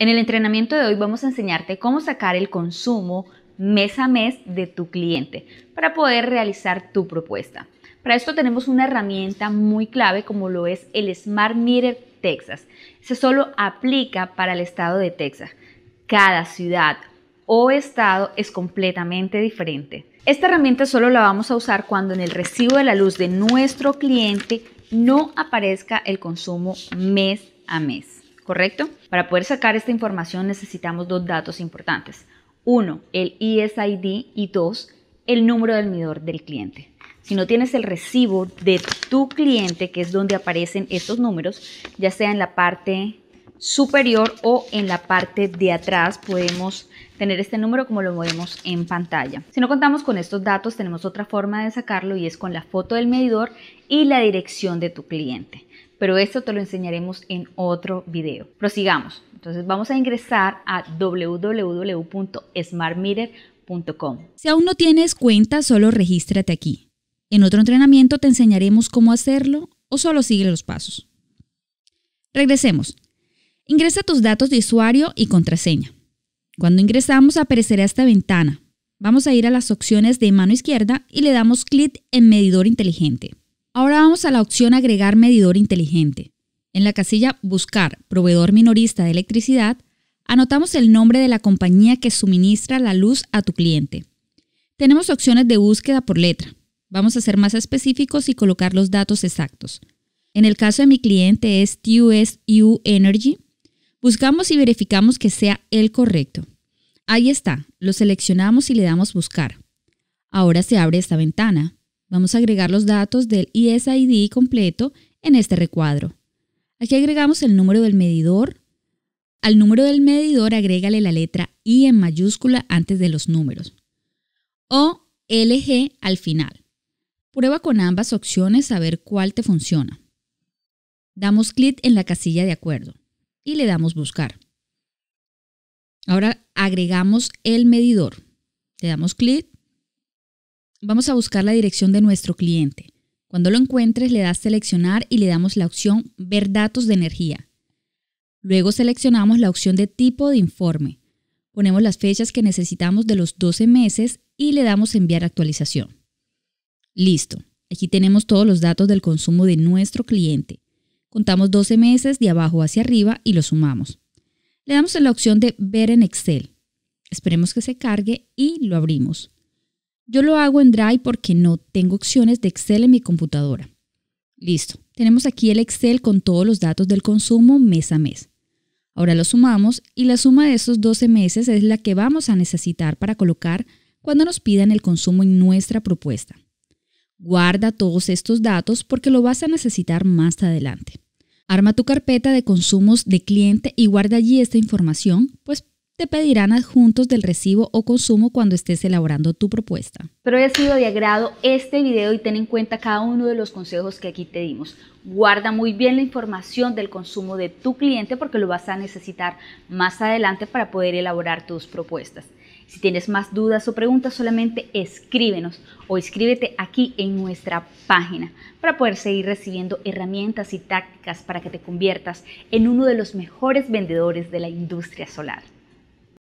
En el entrenamiento de hoy vamos a enseñarte cómo sacar el consumo mes a mes de tu cliente para poder realizar tu propuesta. Para esto tenemos una herramienta muy clave como lo es el Smart Meter Texas. Se solo aplica para el estado de Texas. Cada ciudad o estado es completamente diferente. Esta herramienta solo la vamos a usar cuando en el recibo de la luz de nuestro cliente no aparezca el consumo mes a mes. ¿correcto? Para poder sacar esta información necesitamos dos datos importantes. Uno, el ESID y dos, el número del medidor del cliente. Si no tienes el recibo de tu cliente, que es donde aparecen estos números, ya sea en la parte superior o en la parte de atrás podemos tener este número como lo vemos en pantalla. Si no contamos con estos datos tenemos otra forma de sacarlo y es con la foto del medidor y la dirección de tu cliente pero esto te lo enseñaremos en otro video. Prosigamos. Entonces vamos a ingresar a www.smartmeter.com. Si aún no tienes cuenta, solo regístrate aquí. En otro entrenamiento te enseñaremos cómo hacerlo o solo sigue los pasos. Regresemos. Ingresa tus datos de usuario y contraseña. Cuando ingresamos aparecerá esta ventana. Vamos a ir a las opciones de mano izquierda y le damos clic en medidor inteligente. Ahora vamos a la opción Agregar medidor inteligente. En la casilla Buscar proveedor minorista de electricidad, anotamos el nombre de la compañía que suministra la luz a tu cliente. Tenemos opciones de búsqueda por letra. Vamos a ser más específicos y colocar los datos exactos. En el caso de mi cliente es TUSU Energy. Buscamos y verificamos que sea el correcto. Ahí está, lo seleccionamos y le damos buscar. Ahora se abre esta ventana. Vamos a agregar los datos del e ISID completo en este recuadro. Aquí agregamos el número del medidor. Al número del medidor agrégale la letra I en mayúscula antes de los números o LG al final. Prueba con ambas opciones a ver cuál te funciona. Damos clic en la casilla de acuerdo y le damos buscar. Ahora agregamos el medidor. Le damos clic Vamos a buscar la dirección de nuestro cliente. Cuando lo encuentres, le das seleccionar y le damos la opción Ver datos de energía. Luego seleccionamos la opción de tipo de informe. Ponemos las fechas que necesitamos de los 12 meses y le damos enviar actualización. Listo. Aquí tenemos todos los datos del consumo de nuestro cliente. Contamos 12 meses de abajo hacia arriba y lo sumamos. Le damos la opción de ver en Excel. Esperemos que se cargue y lo abrimos. Yo lo hago en Drive porque no tengo opciones de Excel en mi computadora. Listo, tenemos aquí el Excel con todos los datos del consumo mes a mes. Ahora lo sumamos y la suma de estos 12 meses es la que vamos a necesitar para colocar cuando nos pidan el consumo en nuestra propuesta. Guarda todos estos datos porque lo vas a necesitar más adelante. Arma tu carpeta de consumos de cliente y guarda allí esta información, pues te pedirán adjuntos del recibo o consumo cuando estés elaborando tu propuesta. Espero haya sido de agrado este video y ten en cuenta cada uno de los consejos que aquí te dimos. Guarda muy bien la información del consumo de tu cliente porque lo vas a necesitar más adelante para poder elaborar tus propuestas. Si tienes más dudas o preguntas, solamente escríbenos o escríbete aquí en nuestra página para poder seguir recibiendo herramientas y tácticas para que te conviertas en uno de los mejores vendedores de la industria solar.